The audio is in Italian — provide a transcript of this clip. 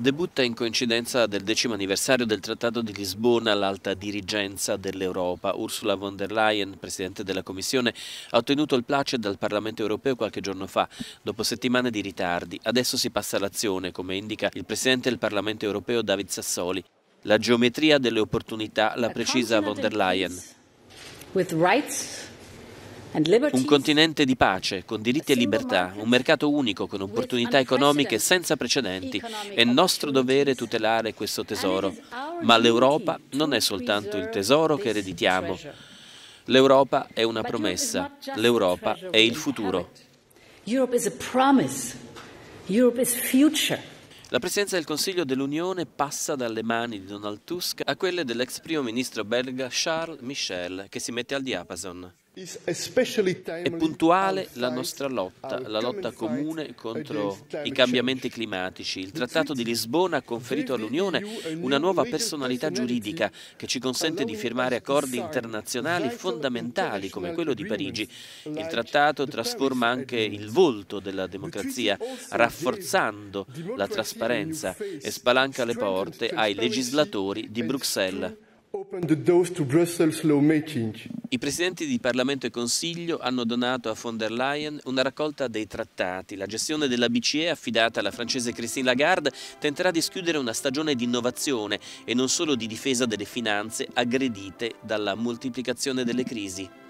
debutta in coincidenza del decimo anniversario del Trattato di Lisbona l'alta dirigenza dell'Europa. Ursula von der Leyen, Presidente della Commissione, ha ottenuto il placet dal Parlamento europeo qualche giorno fa, dopo settimane di ritardi. Adesso si passa all'azione, come indica il Presidente del Parlamento europeo David Sassoli. La geometria delle opportunità la precisa von der Leyen. With rights un continente di pace, con diritti e libertà, un mercato unico con opportunità economiche senza precedenti. È nostro dovere tutelare questo tesoro. Ma l'Europa non è soltanto il tesoro che ereditiamo. L'Europa è una promessa, l'Europa è il futuro. Europe is a promise. Europe is future. La presidenza del Consiglio dell'Unione passa dalle mani di Donald Tusk a quelle dell'ex primo ministro belga Charles Michel, che si mette al diapason. È puntuale la nostra lotta, la lotta comune contro i cambiamenti climatici. Il Trattato di Lisbona ha conferito all'Unione una nuova personalità giuridica che ci consente di firmare accordi internazionali fondamentali come quello di Parigi. Il Trattato trasforma anche il volto della democrazia, rafforzando la trasparenza e spalanca le porte ai legislatori di Bruxelles. I presidenti di Parlamento e Consiglio hanno donato a von der Leyen una raccolta dei trattati. La gestione della BCE, affidata alla francese Christine Lagarde, tenterà di schiudere una stagione di innovazione e non solo di difesa delle finanze aggredite dalla moltiplicazione delle crisi.